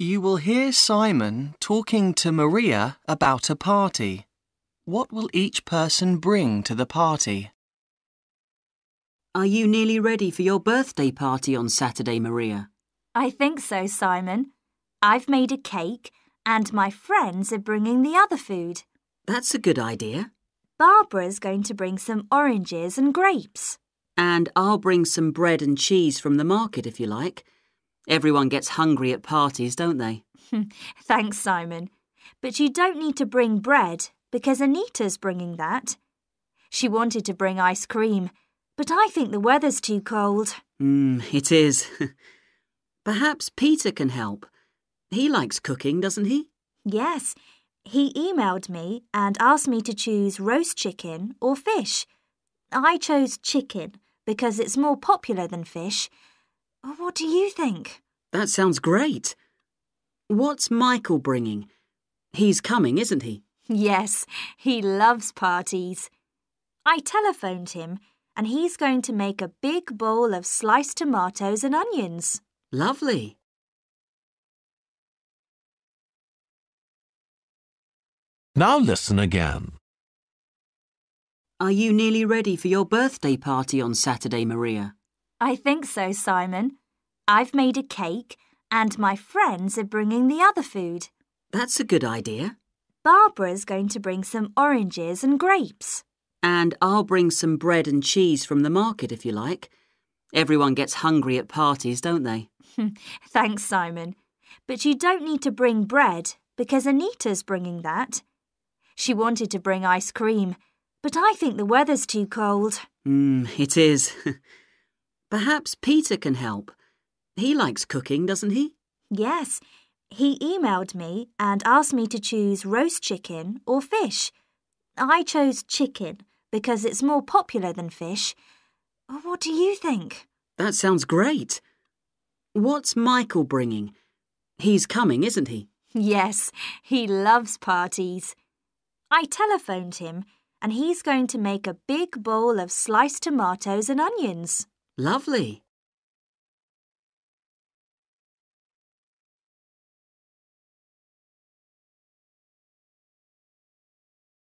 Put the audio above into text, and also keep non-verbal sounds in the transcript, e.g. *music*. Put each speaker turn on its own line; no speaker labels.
You will hear Simon talking to Maria about a party. What will each person bring to the party? Are you nearly ready for your birthday party on Saturday, Maria?
I think so, Simon. I've made a cake and my friends are bringing the other food. That's a good idea. Barbara's going to bring some oranges and grapes. And
I'll bring some bread and cheese from the market if you like. Everyone gets hungry at parties, don't they?
*laughs* Thanks, Simon. But you don't need to bring bread because Anita's bringing that. She wanted to bring ice cream, but I think the weather's too cold.
Mm, it is. *laughs* Perhaps Peter can help.
He likes cooking, doesn't he? Yes. He emailed me and asked me to choose roast chicken or fish. I chose chicken because it's more popular than fish Oh, what do you think?
That sounds great. What's Michael bringing? He's coming, isn't he?
Yes, he loves parties. I telephoned him and he's going to make a big bowl of sliced tomatoes and onions.
Lovely.
Now listen again.
Are you nearly ready for your birthday party on Saturday, Maria?
I think so, Simon. I've made a cake and my friends are bringing the other food. That's a good idea. Barbara's going to bring some oranges and grapes.
And I'll bring some bread and cheese from the market if you like. Everyone gets hungry at parties, don't they?
*laughs* Thanks, Simon. But you don't need to bring bread because Anita's bringing that. She wanted to bring ice cream, but I think the weather's too cold.
Mm, it is. *laughs*
Perhaps Peter can help. He likes cooking, doesn't he? Yes. He emailed me and asked me to choose roast chicken or fish. I chose chicken because it's more popular than fish. What do you think?
That sounds great. What's Michael bringing? He's coming, isn't he?
Yes, he loves parties. I telephoned him and he's going to make a big bowl of sliced tomatoes and onions.
Lovely.